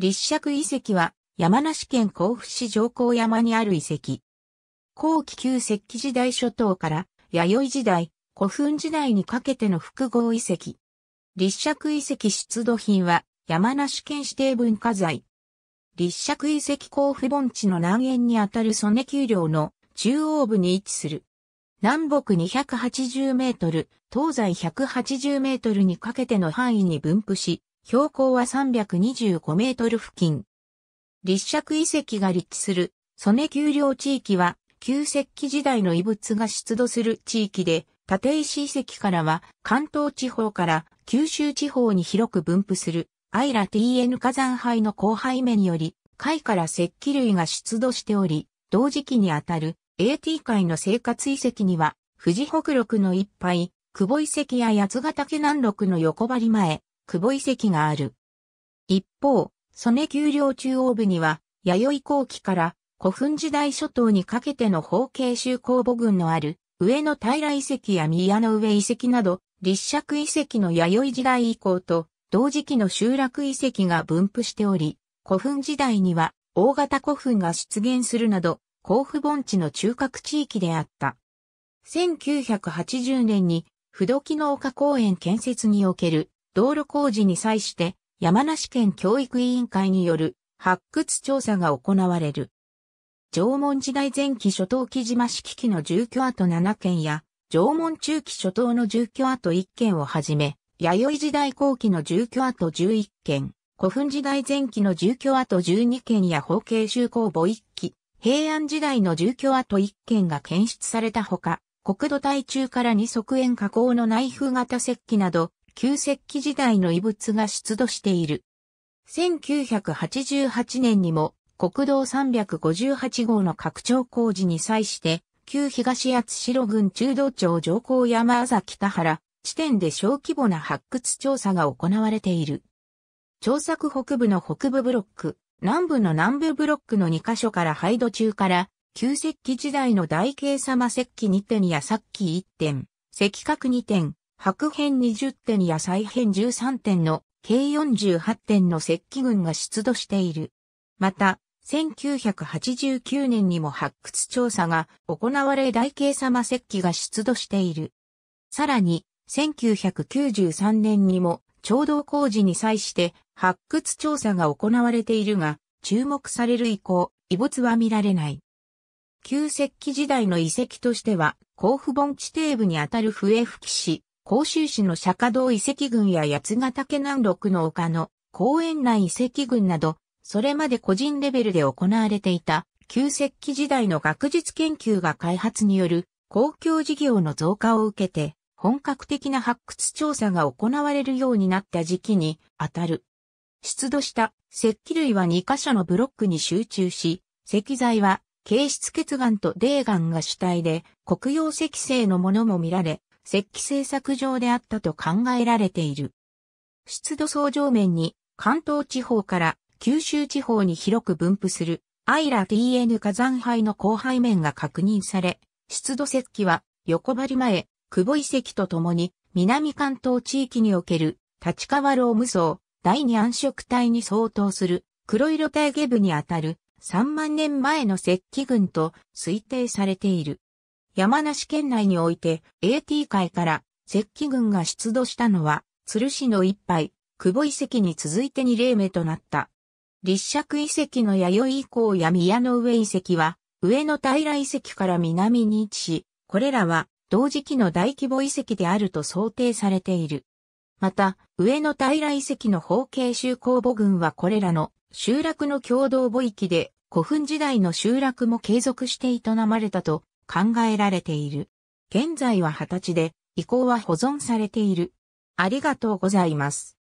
立石遺跡は山梨県甲府市上高山にある遺跡。後期旧石器時代初頭から弥生時代、古墳時代にかけての複合遺跡。立石遺跡出土品は山梨県指定文化財。立石遺跡甲府盆地の南縁にあたる曽根丘陵の中央部に位置する。南北280メートル、東西180メートルにかけての範囲に分布し、標高は325メートル付近。立石遺跡が立地する、曽根丘陵地域は、旧石器時代の遺物が出土する地域で、立石遺跡からは、関東地方から九州地方に広く分布する、アイラ TN 火山灰の広輩目により、海から石器類が出土しており、同時期にあたる AT 海の生活遺跡には、富士北陸の一杯、久保遺跡や八ヶ岳南陸の横張り前、久保遺跡がある。一方、曽根丘陵中央部には、弥生後期から古墳時代諸島にかけての方形州公母群のある、上野平遺跡や宮の上遺跡など、立石遺跡の弥生時代以降と、同時期の集落遺跡が分布しており、古墳時代には大型古墳が出現するなど、甲府盆地の中核地域であった。1980年に、不動の丘公園建設における道路工事に際して山梨県教育委員会による発掘調査が行われる。縄文時代前期初頭木島式機の住居跡7件や、縄文中期初頭の住居跡1件をはじめ、弥生時代後期の住居跡11件、古墳時代前期の住居跡12件や法慶修公墓1期、平安時代の住居跡1件が検出されたほか、国土台中から二側円加工の内風型石器など、旧石器時代の遺物が出土している。1988年にも国道358号の拡張工事に際して、旧東八代郡中道町上皇山朝北原地点で小規模な発掘調査が行われている。調査区北部の北部ブロック、南部の南部ブロックの2カ所から廃土中から、旧石器時代の大形様石器2点や石器1点、石角2点、白編20点や再編13点の計48点の石器群が出土している。また、1989年にも発掘調査が行われ大慶様石器が出土している。さらに、1993年にも調道工事に際して発掘調査が行われているが、注目される以降、遺物は見られない。旧石器時代の遺跡としては、甲府盆地底部にあたる笛吹市、甲州市の釈迦堂遺跡群や八ヶ岳南麓の丘の公園内遺跡群など、それまで個人レベルで行われていた旧石器時代の学術研究が開発による公共事業の増加を受けて、本格的な発掘調査が行われるようになった時期に当たる。出土した石器類は2カ所のブロックに集中し、石材は形質血岩と泥岩が主体で、黒曜石製のものも見られ、石器製作場であったと考えられている。湿度層上面に関東地方から九州地方に広く分布するアイラ TN 火山灰の広背面が確認され、湿度石器は横張り前、久保遺跡とともに南関東地域における立川老無層第二暗色体に相当する黒色体下部にあたる3万年前の石器群と推定されている。山梨県内において AT 会から石器群が出土したのは、鶴市の一杯、久保遺跡に続いて2例目となった。立石遺跡の弥生以降や宮の上遺跡は、上の平遺跡から南に位置し、これらは同時期の大規模遺跡であると想定されている。また、上の平遺跡の方形集公母群はこれらの集落の共同母域で古墳時代の集落も継続して営まれたと考えられている。現在は20歳で、以降は保存されている。ありがとうございます。